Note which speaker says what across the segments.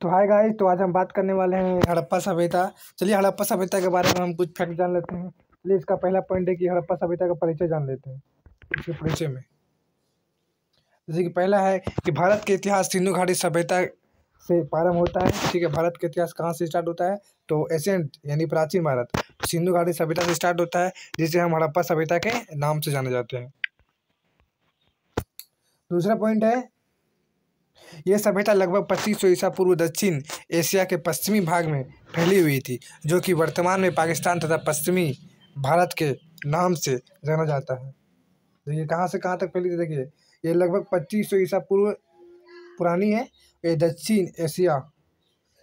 Speaker 1: तो hi guys तो आज हम बात करने वाले हैं हड़प्पा सभ्यता चलिए हड़प्पा सभ्यता के बारे में हम कुछ फैक्ट जान लेते हैं चलिए इसका पहला पॉइंट है कि हड़प्पा सभ्यता का परिचय जान लेते हैं इसके परिचय में जैसे कि पहला है कि भारत के इतिहास सिंधु घाटी सभ्यता से प्रारंभ होता है ठीक है भारत का इतिहास कहाँ से स्टार्ट होता है तो एशियंट यानी प्राचीन भारत सिंधु घाटी सभ्यता से स्टार्ट होता है जिसे हम हड़प्पा सभ्यता के नाम से जाने जाते हैं दूसरा पॉइंट है यह सभ्यता लगभग पच्चीस सौ ईसा पूर्व दक्षिण एशिया के पश्चिमी भाग में फैली हुई थी जो कि वर्तमान में पाकिस्तान तथा पश्चिमी भारत के नाम से जाना जाता है तो ये कहाँ से कहाँ तक फैली थी देखिए ये लगभग पच्चीस सौ ईसा पूर्व पुरानी है ये दक्षिण एशिया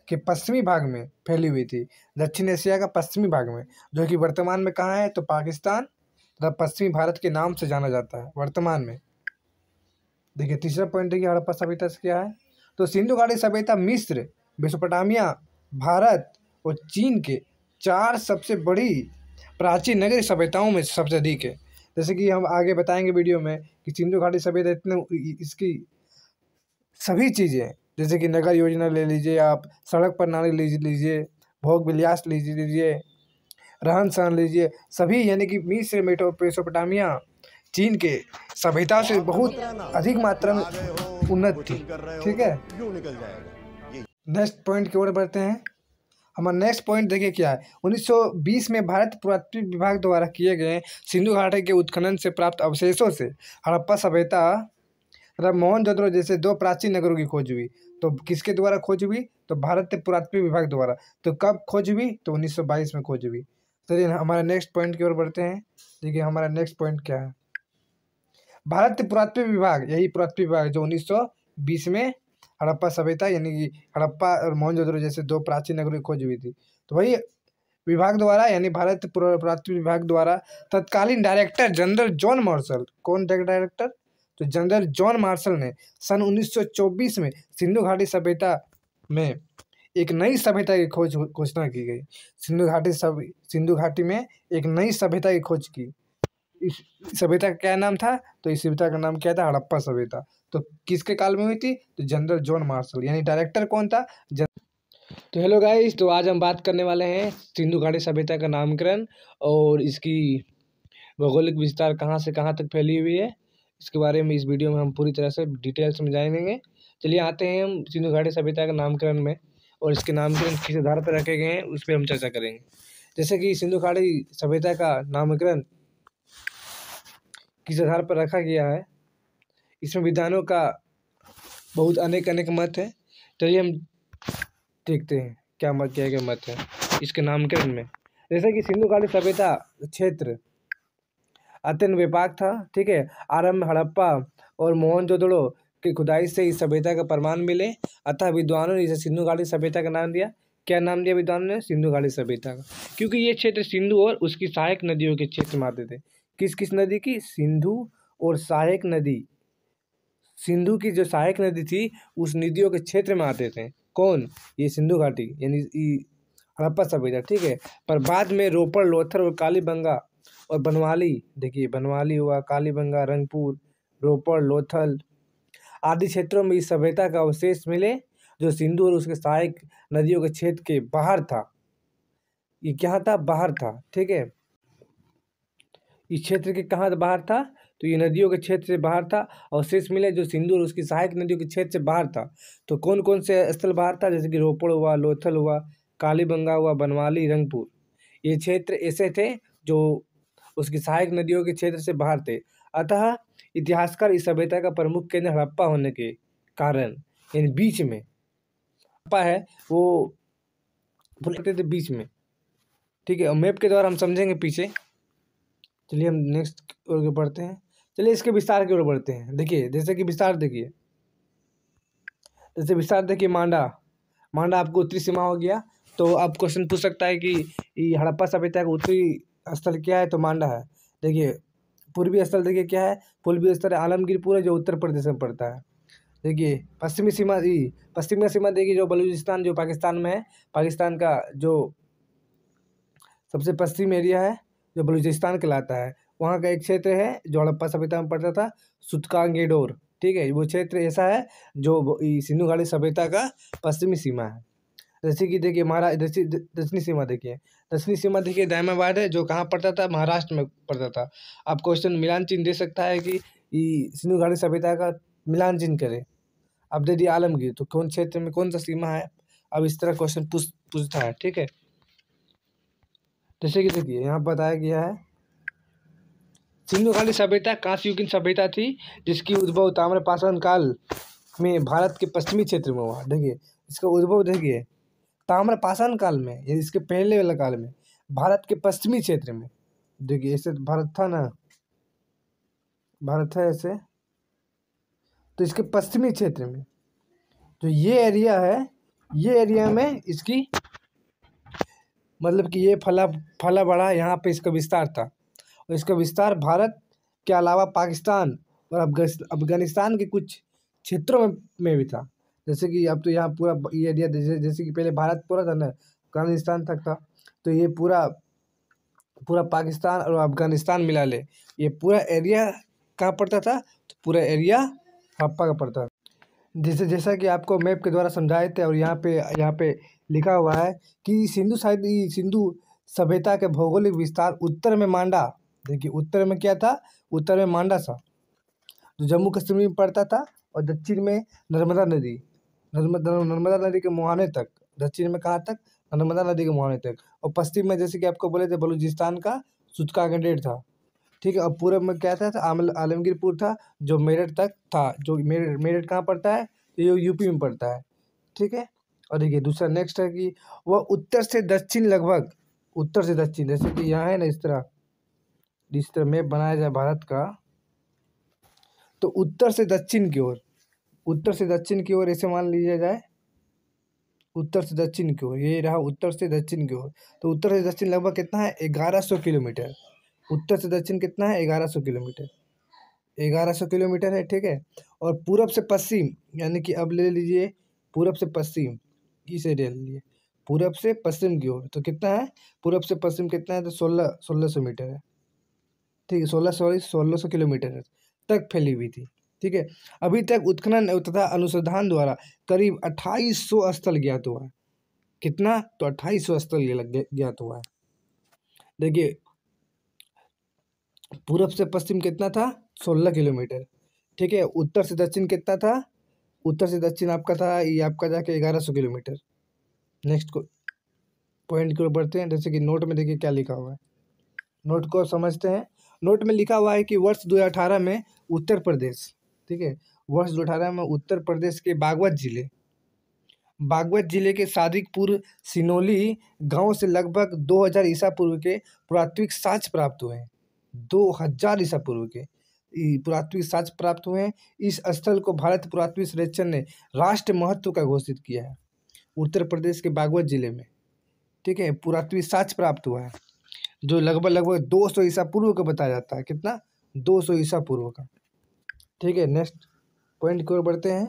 Speaker 1: के पश्चिमी भाग में फैली हुई थी दक्षिण एशिया का पश्चिमी भाग में जो कि वर्तमान में कहाँ है तो पाकिस्तान तथा पश्चिमी भारत के नाम से जाना जाता है वर्तमान में देखिए तीसरा पॉइंट देखिए हड़प्पा सभ्यता से क्या है तो सिंधु घाटी सभ्यता मिस्र मेसोपोटामिया भारत और चीन के चार सबसे बड़ी प्राचीन नगरीय सभ्यताओं में सबसे अधिक है जैसे कि हम आगे बताएंगे वीडियो में कि सिंधु घाटी सभ्यता इतने इसकी सभी चीज़ें जैसे कि नगर योजना ले लीजिए आप सड़क प्रणाली लीजिए लीजिए भोग विलास लीजिए लीजिए रहन सहन लीजिए सभी यानी कि मिस्र मेटो चीन के सभ्यता से बहुत अधिक मात्रा में उन्नत थी ठीक है नेक्स्ट पॉइंट की ओर बढ़ते हैं हमारा नेक्स्ट पॉइंट देखिए क्या है 1920 में भारत पुरातत्व विभाग द्वारा किए गए सिंधु घाटी के उत्खनन से प्राप्त अवशेषों से हड़प्पा सभ्यता तथा मोहनजोदड़ो जैसे दो प्राचीन नगरों की खोज हुई तो किसके द्वारा खोज हुई तो भारत पुरातत्व विभाग द्वारा तो कब खोज हुई तो 1922 में खोज हुई चलिए तो हमारा नेक्स्ट पॉइंट की ओर बढ़ते हैं देखिए हमारा नेक्स्ट पॉइंट क्या है भारत पुरातत्व विभाग यही पुरातत्व विभाग जो उन्नीस बीस में हड़प्पा सभ्यता यानी कि हड़प्पा और मोहनजोदड़ो जैसे दो प्राचीन नगरों की खोज हुई थी तो वही विभाग द्वारा यानी भारत पुरातत्व विभाग द्वारा तत्कालीन डायरेक्टर जनरल जॉन मार्शल कौन डायरेक्टर तो जनरल जॉन मार्शल ने सन 1924 में सिंधु घाटी सभ्यता में एक नई सभ्यता की खोज घोषणा की गई सिंधु घाटी सब सिंधु घाटी में एक नई सभ्यता की खोज की इस सभ्यता का क्या नाम था तो इस सभ्यता का नाम क्या था हड़प्पा सभ्यता तो किसके काल में हुई थी तो जनरल जॉन मार्शल यानी डायरेक्टर कौन था जन... तो हेलो गाइस तो आज हम बात करने वाले हैं सिंधु घाटी सभ्यता का नामकरण और इसकी भौगोलिक विस्तार कहाँ से कहाँ तक फैली हुई है इसके बारे में इस वीडियो में हम पूरी तरह से डिटेल में जानेंगे चलिए आते हैं हम सिंधु घाटी सभ्यता के नामकरण में और इसके नामकरण किस आधार पर रखे गए हैं उस पर हम चर्चा करेंगे जैसे कि सिंधु घाटी सभ्यता का नामकरण किस आधार पर रखा गया है इसमें विद्वानों का बहुत अनेक अनेक मत है चलिए हम देखते हैं क्या मत क्या क्या मत है इसके नामकरण में जैसे कि सिंधु घाटी सभ्यता क्षेत्र अत्यंत व्यापक था ठीक है आरंभ हड़प्पा और मोहन जोदड़ो की खुदाई से इस सभ्यता का प्रमाण मिले अतः विद्वानों ने इसे सिंधु घाटी सभ्यता का नाम दिया क्या नाम दिया विद्वानों ने सिंधु घाटी सभ्यता का क्योंकि ये क्षेत्र सिंधु और उसकी सहायक नदियों के क्षेत्र में आते थे किस किस नदी की सिंधु और सहायक नदी सिंधु की जो सहायक नदी थी उस नदियों के क्षेत्र में आते थे कौन ये सिंधु घाटी यानी हड़प्पा सभ्यता ठीक है पर बाद में रोपड़ लोथर और कालीबंगा और बनवाली देखिए बनवाली हुआ कालीबंगा रंगपुर रोपड़ लोथल आदि क्षेत्रों में इस सभ्यता का अवशेष मिले जो सिंधु और उसके सहायक नदियों के क्षेत्र के बाहर था ये क्या था बाहर था ठीक है इस क्षेत्र के कहाँ बाहर था तो ये नदियों के क्षेत्र से बाहर था और शेष मिले जो सिंधु और उसकी सहायक नदियों के क्षेत्र से बाहर था तो कौन कौन से स्थल बाहर था जैसे कि रोपड़ हुआ लोथल हुआ कालीबंगा हुआ बनवाली रंगपुर ये क्षेत्र ऐसे थे जो उसकी सहायक नदियों के क्षेत्र से बाहर थे अतः इतिहासकार इस सभ्यता का प्रमुख केंद्र हड़प्पा होने के कारण यानी बीच में हड़प्पा है वो बोलते थे बीच में ठीक है मैप के द्वारा हम समझेंगे पीछे चलिए हम नेक्स्ट ओर के पढ़ते हैं चलिए इसके विस्तार की ओर बढ़ते हैं देखिए जैसे कि विस्तार देखिए जैसे विस्तार देखिए मांडा मांडा आपको उत्तरी सीमा हो गया तो आप क्वेश्चन पूछ सकता है कि हड़प्पा सभ्यता का उत्तरी स्थल क्या है तो मांडा है देखिए पूर्वी स्थल देखिए क्या है पूर्वी स्थल आलमगीरपुर है जो उत्तर प्रदेश में पड़ता है देखिए पश्चिमी सीमा जी पश्चिमी सीमा देखिए जो बलूचिस्तान जो पाकिस्तान में है पाकिस्तान का जो सबसे पश्चिम एरिया है जो बलूचिस्तान कहलाता है वहाँ का एक क्षेत्र है जो हड़प्पा सभ्यता में पड़ता था सुतकांगेडोर ठीक है वो क्षेत्र ऐसा है जो सिंधु घाटी सभ्यता का पश्चिमी सीमा है जैसे कि देखिए महारा दक्षिणी सीमा देखिए दक्षिणी सीमा देखिए दायमाबाद है जो कहाँ पड़ता था महाराष्ट्र में पड़ता था आप क्वेश्चन मिलान चिन्ह दे सकता है कि सिंधु घाटी सभ्यता का मिलान चिन्ह करें अब दे दिए आलमगीर तो कौन क्षेत्र में कौन सा सीमा है अब इस तरह क्वेश्चन पूछ पूछता है ठीक है जैसे कि देखिए यहाँ बताया गया है सिंधु घाटी सभ्यता कांस्य युग की सभ्यता थी जिसकी उद्भव ताम्र पाषाण काल में भारत के पश्चिमी क्षेत्र में हुआ देखिए इसका उद्भव देखिए ताम्र पाषाण काल में या इसके पहले वाले काल में भारत के पश्चिमी क्षेत्र में देखिए ऐसे तो भारत था ना भारत है ऐसे तो इसके पश्चिमी क्षेत्र में तो ये एरिया है ये एरिया में इसकी मतलब कि ये फला फला बढ़ा यहाँ पे इसका विस्तार था और इसका विस्तार भारत के अलावा पाकिस्तान और अफगानिस्तान के कुछ क्षेत्रों में में भी था जैसे कि अब तो यहाँ पूरा ये एरिया जैसे जैसे कि पहले भारत पूरा था ना अफगानिस्तान तक था तो ये पूरा पूरा पाकिस्तान और अफगानिस्तान मिला ले ये पूरा एरिया कहाँ पड़ता था तो पूरा एरिया हड़प्पा का पड़ता जैसे जैसा कि आपको मैप के द्वारा समझाए थे और यहाँ पे यहाँ पे लिखा हुआ है कि सिंधु साहित्य सिंधु सभ्यता के भौगोलिक विस्तार उत्तर में मांडा देखिए उत्तर में क्या था उत्तर में मांडा सा जो जम्मू कश्मीर में पड़ता था और दक्षिण में नर्मदा नदी नर्मदा नदी के मुहाने तक दक्षिण में कहाँ तक नर्मदा नदी के मुहाने तक और पश्चिम में जैसे कि आपको बोले थे बलूचिस्तान का सुचकागंडेड था ठीक है अब पूरब में क्या था आमल आलमगीरपुर था जो मेरठ तक था जो मेरठ मेरठ कहाँ पड़ता है तो ये यूपी में पड़ता है ठीक है और देखिए दूसरा नेक्स्ट है कि वह उत्तर से दक्षिण लगभग उत्तर से दक्षिण जैसे कि यहाँ है ना इस तरह जिस तरह मैप बनाया जाए भारत का तो उत्तर से दक्षिण की ओर उत्तर से दक्षिण की ओर ऐसे मान लिया जाए उत्तर से दक्षिण की ओर ये रहा उत्तर से दक्षिण की ओर तो उत्तर से दक्षिण लगभग कितना है ग्यारह सौ किलोमीटर उत्तर से दक्षिण कितना है ग्यारह सौ किलोमीटर ग्यारह सौ किलोमीटर है ठीक है और पूरब से पश्चिम यानी कि अब ले लीजिए पूरब से पश्चिम इस एरिया ले लीजिए पूरब से पश्चिम की ओर तो कितना है पूरब से पश्चिम कितना है तो सोलह सोलह सौ मीटर है ठीक है सोलह सॉरी सोलह सौ किलोमीटर तक फैली हुई थी ठीक है अभी तक उत्खनन तथा अनुसंधान द्वारा करीब अट्ठाईस सौ स्थल ज्ञात हुआ है कितना तो अट्ठाईस सौ स्थल ज्ञात हुआ है देखिए पूर्व से पश्चिम कितना था सोलह किलोमीटर ठीक है उत्तर से दक्षिण कितना था उत्तर से दक्षिण आपका था ये आपका जाके ग्यारह सौ किलोमीटर नेक्स्ट को पॉइंट की ओर बढ़ते हैं जैसे कि नोट में देखिए क्या लिखा हुआ है नोट को समझते हैं नोट में लिखा हुआ है कि वर्ष अठारह में उत्तर प्रदेश ठीक है वर्ष अठारह में उत्तर प्रदेश के बागवत जिले बागवत जिले के सादिकपुर सिनोली गांव से लगभग 2000 ईसा पूर्व के पुरात्विक साक्ष्य प्राप्त हुए हैं दो हजार ईसा पूर्व के पुरात्विक साक्ष्य प्राप्त हुए हैं इस स्थल को भारत पुरात्विक सर्वेक्षण ने राष्ट्र महत्व का घोषित किया है उत्तर प्रदेश के बागवत जिले में ठीक है पुरात्विक साक्ष्य प्राप्त हुआ है जो लगभग लगभग दो सौ ईसा पूर्व का बताया जाता है कितना दो सौ ईसा पूर्व का ठीक है नेक्स्ट पॉइंट की ओर बढ़ते हैं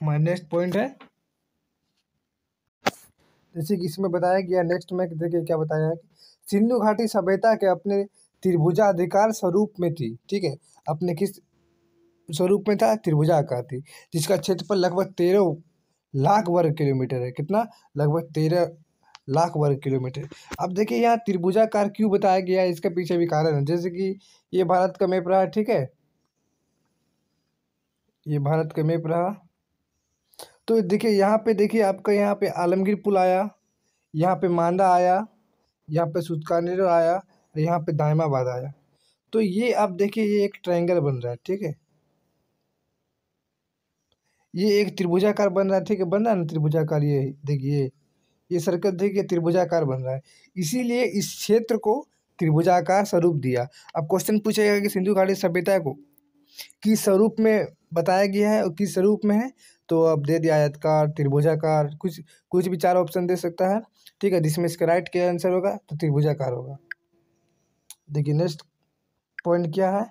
Speaker 1: हमारा नेक्स्ट पॉइंट है जैसे कि इसमें बताया गया नेक्स्ट में देखिए क्या बताया है सिंधु घाटी सभ्यता के अपने त्रिभुजाधिकार स्वरूप में थी ठीक है अपने किस स्वरूप में था त्रिभुजाकार थी जिसका क्षेत्रफल लगभग तेरह लाख वर्ग किलोमीटर है कितना लगभग तेरह लाख वर्ग किलोमीटर अब देखिए यहाँ त्रिभुजाकार क्यों बताया गया है इसका पीछे भी कारण है जैसे कि ये भारत का मैप रहा ठीक है ये भारत का मैप रहा तो देखिए यहाँ पे देखिए आपका यहाँ पे आलमगीर पुल आया यहाँ पे मांदा आया यहाँ पे निर आया और यहाँ पे दायमाबाद आया तो ये आप देखिए ये एक ट्रायंगल बन रहा है ठीक है ये एक त्रिभुजाकार बन रहा है ठीक है बन रहा है ना त्रिभुजाकार ये देखिए ये सर्कल देखिए त्रिभुजाकार बन रहा है इसीलिए इस क्षेत्र को त्रिभुजाकार स्वरूप दिया अब क्वेश्चन पूछेगा कि सिंधु घाटी सभ्यता को किस स्वरूप में बताया गया है और किस स्वरूप में है तो अब दे दिया आयतकार त्रिभुजाकार कुछ कुछ भी चार ऑप्शन दे सकता है ठीक है जिसमें इसका राइट क्या आंसर होगा तो त्रिभुजाकार होगा देखिए नेक्स्ट पॉइंट क्या है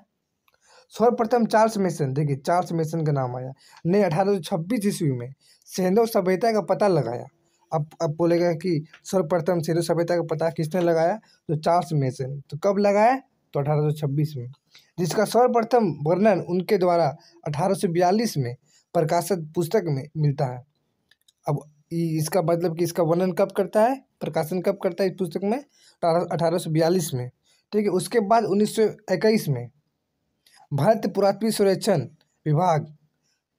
Speaker 1: सर्वप्रथम चार्ल्स मेसन देखिए चार्ल्स मेसन का नाम आया ने अठारह सौ छब्बीस ईस्वी में सेंधो सभ्यता का पता लगाया अब अब बोलेगा कि सर्वप्रथम सेंधो सभ्यता का पता किसने लगाया तो चार्ल्स मेसन तो कब लगाया तो अठारह सौ छब्बीस में जिसका सर्वप्रथम वर्णन उनके द्वारा अठारह सौ बयालीस में प्रकाशित पुस्तक में मिलता है अब इसका मतलब कि इसका वर्णन कब करता है प्रकाशन कब करता है इस पुस्तक में अठारह बयालीस में ठीक है उसके बाद उन्नीस इक्कीस में भारत पुरातत्व सर्वेक्षण विभाग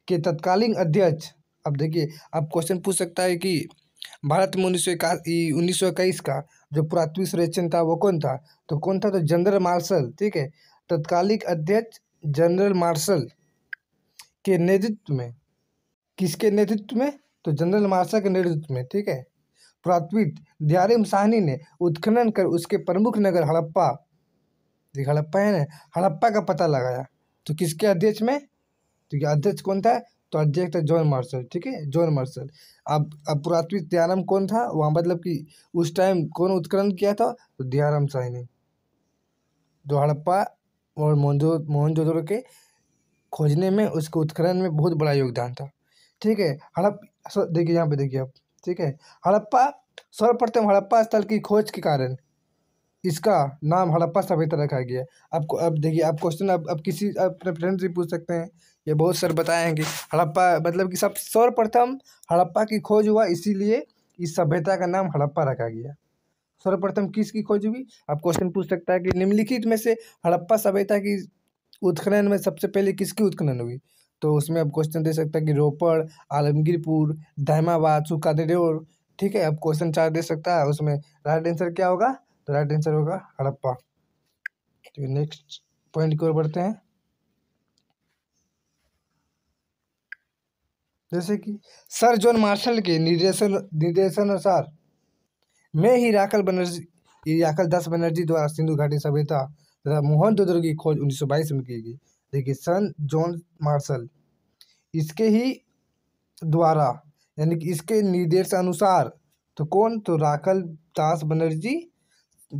Speaker 1: के तत्कालीन अध्यक्ष अब देखिए अब क्वेश्चन पूछ सकता है कि भारत में उन्नीस उन्नीस सौ इक्कीस का जो पुरातत्व सर्वेक्षण था वो कौन था तो कौन था तो जनरल मार्शल ठीक है तत्कालिक अध्यक्ष जनरल मार्शल के नेतृत्व में किसके नेतृत्व में तो जनरल मार्शल के नेतृत्व में ठीक है पुरातत्वविद दियारिम साहनी ने उत्खनन कर उसके प्रमुख नगर हड़प्पा हड़प्पा है ना हड़प्पा का पता लगाया तो किसके अध्यक्ष में तो अध्यक्ष कौन था तो अध्यक्ष था जॉन मार्शल ठीक है जॉन मार्शल अब अब पुरातत्विक दयाराम कौन था वहाँ मतलब कि उस टाइम कौन उत्खनन किया था तो दयाराम साहनी जो हड़प्पा और मोहनजो मोहनजोदड़ो के खोजने में उसके उत्खनन में बहुत बड़ा योगदान था ठीक है हड़प देखिए यहाँ पे देखिए आप ठीक है हड़प्पा सर्वप्रथम हड़प्पा स्थल की खोज के कारण इसका नाम हड़प्पा सभ्यता रखा गया आपको अब देखिए आप क्वेश्चन अब अब किसी अपने फ्रेंड से पूछ सकते हैं ये बहुत सर बताए हैं कि हड़प्पा मतलब कि सब सर्वप्रथम हड़प्पा की खोज हुआ इसीलिए इस सभ्यता का नाम हड़प्पा रखा गया सर्वप्रथम किसकी खोज हुई आप क्वेश्चन पूछ सकता है कि निम्नलिखित में से हड़प्पा सभ्यता की उत्खनन में सबसे पहले किसकी उत्खनन हुई तो उसमें आप क्वेश्चन दे सकता है कि रोपड़ आलमगीरपुर दायमाबाद सुकादेडोर ठीक है आप क्वेश्चन चार दे सकता है उसमें राइट आंसर क्या होगा तो राइट आंसर होगा हड़प्पा तो नेक्स्ट पॉइंट की ओर बढ़ते हैं जैसे कि सर जॉन मार्शल के निर्देशन निर्देशानुसार में ही राखल बनर्जी राखल दास बनर्जी द्वारा सिंधु घाटी सभ्यता तथा मोहन की खोज 1922 में की गई देखिए सन जॉन मार्शल इसके ही द्वारा यानी कि इसके निर्देश अनुसार तो कौन तो राखल दास बनर्जी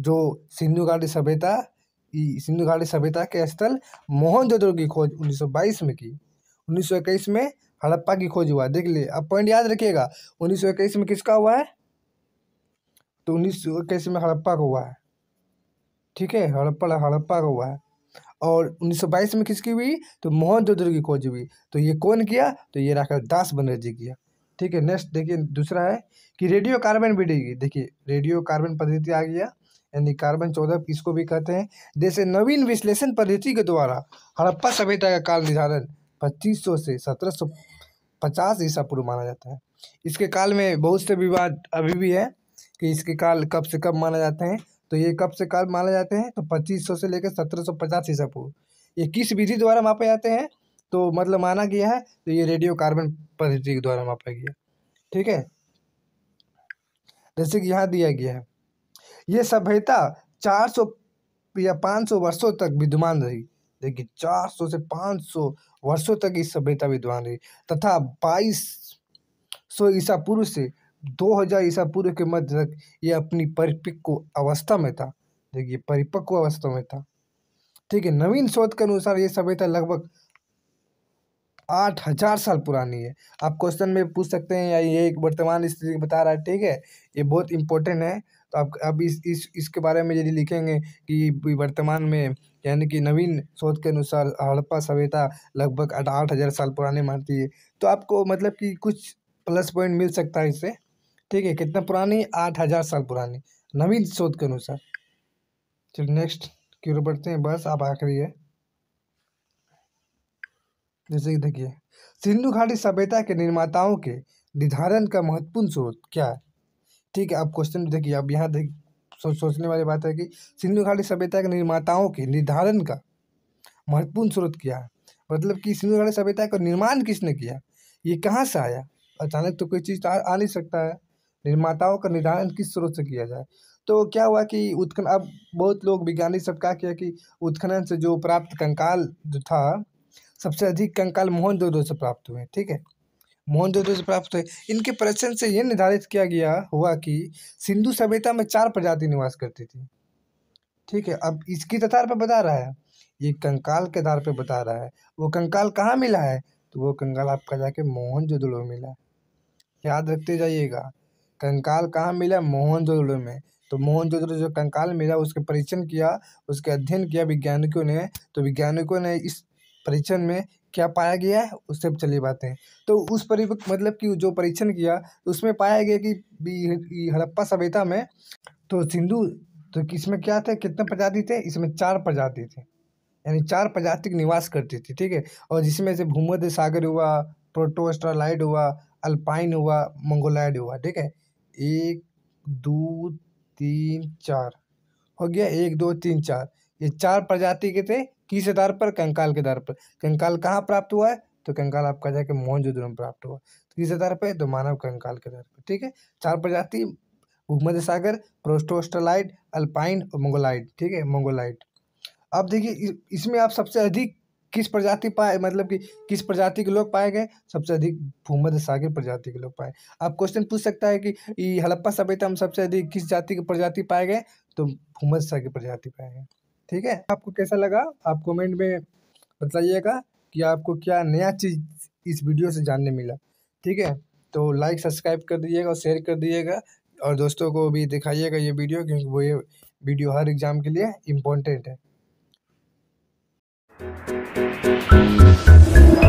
Speaker 1: जो सिंधु घाटी सभ्यता सिंधु घाटी सभ्यता के स्थल मोहन जोदड़ो की खोज 1922 में की 1921 में हड़प्पा की खोज हुआ देख लिए अब पॉइंट याद रखिएगा 1921 में किसका हुआ है तो 1921 में हड़प्पा का हुआ है ठीक है हड़प्पा हड़प्पा का हुआ है और 1922 में किसकी हुई तो मोहन चौधरी की खोज हुई तो ये कौन किया तो ये राखा दास बनर्जी किया ठीक है नेक्स्ट देखिए दूसरा है कि रेडियो कार्बन विधि देखिए रेडियो कार्बन पद्धति आ गया यानी कार्बन चौदह इसको भी कहते हैं जैसे नवीन विश्लेषण पद्धति के द्वारा हड़प्पा सभ्यता का काल निर्धारण पच्चीस से सत्रह पचास ईसा पूर्व माना जाता है इसके काल में बहुत से विवाद अभी भी है कि इसके काल कब से कब माना जाते हैं तो ये कब से कब माने जाते हैं तो पच्चीस सौ से लेकर सत्रह सौ पचास ईसा पूर्व ये किस विधि द्वारा मापे जाते हैं तो मतलब माना गया है तो ये रेडियो कार्बन पद्धति के द्वारा मापा गया ठीक है जैसे कि यहाँ दिया गया है ये सभ्यता चार सौ या पाँच सौ वर्षों तक विद्यमान रही देखिए चार सौ से पाँच सौ वर्षों तक इस सभ्यता विद्वान रही तथा बाईस सौ ईसा पूर्व से दो हजार ईसा पूर्व के मध्य तक ये अपनी परिपक्व अवस्था में था देखिए परिपक्व अवस्था में था ठीक है नवीन शोध के अनुसार ये सभ्यता लगभग आठ हजार साल पुरानी है आप क्वेश्चन में पूछ सकते हैं या ये एक वर्तमान स्थिति बता रहा है ठीक है ये बहुत इंपॉर्टेंट है तो आप अब इस इस इसके बारे में यदि लिखेंगे कि वर्तमान में यानी कि नवीन शोध के अनुसार हड़प्पा सभ्यता लगभग आठ हजार साल पुरानी मानती है तो आपको मतलब कि कुछ प्लस पॉइंट मिल सकता है इससे ठीक है कितना पुरानी आठ हज़ार साल पुरानी नवीन शोध के अनुसार चलिए नेक्स्ट क्यों बढ़ते हैं बस आप आखिरी है जैसे कि देखिए सिंधु घाटी सभ्यता के निर्माताओं के निर्धारण का महत्वपूर्ण स्रोत क्या है ठीक है आप क्वेश्चन देखिए अब यहाँ देख सो, सोचने वाली बात है कि सिंधु घाटी सभ्यता के निर्माताओं के निर्धारण का महत्वपूर्ण स्रोत क्या है मतलब कि सिंधु घाटी सभ्यता का निर्माण किसने किया ये कहाँ से आया अचानक तो कोई चीज़ तो आ नहीं सकता है निर्माताओं का निर्धारण किस स्रोत से किया जाए तो क्या हुआ कि उत्खनन अब बहुत लोग वैज्ञानिक सब क्या किया कि उत्खनन से जो प्राप्त कंकाल जो था सबसे अधिक कंकाल जोदो से प्राप्त हुए ठीक है जोदो से प्राप्त हुए इनके प्रश्न से यह निर्धारित किया गया हुआ कि सिंधु सभ्यता में चार प्रजाति निवास करती थी ठीक है अब इसकी आधार पर बता रहा है ये कंकाल के आधार पर बता रहा है वो कंकाल कहाँ मिला है तो वो कंकाल आपका जाके मोहन जोदड़ो मिला याद रखते जाइएगा कंकाल कहाँ मिला मोहनजोदड़ो में तो मोहनजोदड़ो जो कंकाल मिला उसके परीक्षण किया उसके अध्ययन किया वैज्ञानिकों ने तो वैज्ञानिकों ने इस परीक्षण में क्या पाया गया है उससे चली बातें तो उस परि मतलब कि जो परीक्षण किया उसमें पाया गया कि हड़प्पा सभ्यता में तो सिंधु तो इसमें क्या थे कितने प्रजाति थे इसमें चार प्रजाति थे यानी चार प्रजाति निवास करती थी ठीक है और जिसमें से भूमध्य सागर हुआ प्रोटोस्ट्रालाइड हुआ अल्पाइन हुआ मंगोलाइड हुआ ठीक है एक दो तीन चार हो गया एक दो तीन चार ये चार प्रजाति के थे किस आधार पर कंकाल के आधार पर कंकाल कहाँ प्राप्त हुआ है तो कंकाल आपका जाके मोहनजोद में प्राप्त हुआ तो किस आधार पर तो मानव कंकाल के आधार पर ठीक है चार प्रजाति भूमध्य सागर प्रोस्टोस्टलाइट अल्पाइन और मंगोलाइट ठीक है मंगोलाइट अब देखिए इसमें आप सबसे अधिक किस प्रजाति पाए मतलब कि किस प्रजाति के लोग पाए गए सबसे अधिक भूमध्य सागर प्रजाति के लोग पाए अब क्वेश्चन पूछ सकता है कि ये हड़प्पा सभ्यता में सबसे अधिक किस जाति की प्रजाति पाए गए तो भूमध्य सागर प्रजाति पाए गए ठीक है आपको कैसा लगा आप कमेंट में बताइएगा कि आपको क्या नया चीज़ इस वीडियो से जानने मिला ठीक है तो लाइक सब्सक्राइब कर दीजिएगा और शेयर कर दीजिएगा और दोस्तों को भी दिखाइएगा ये वीडियो क्योंकि वो ये वीडियो हर एग्ज़ाम के लिए इम्पोर्टेंट है Thank you.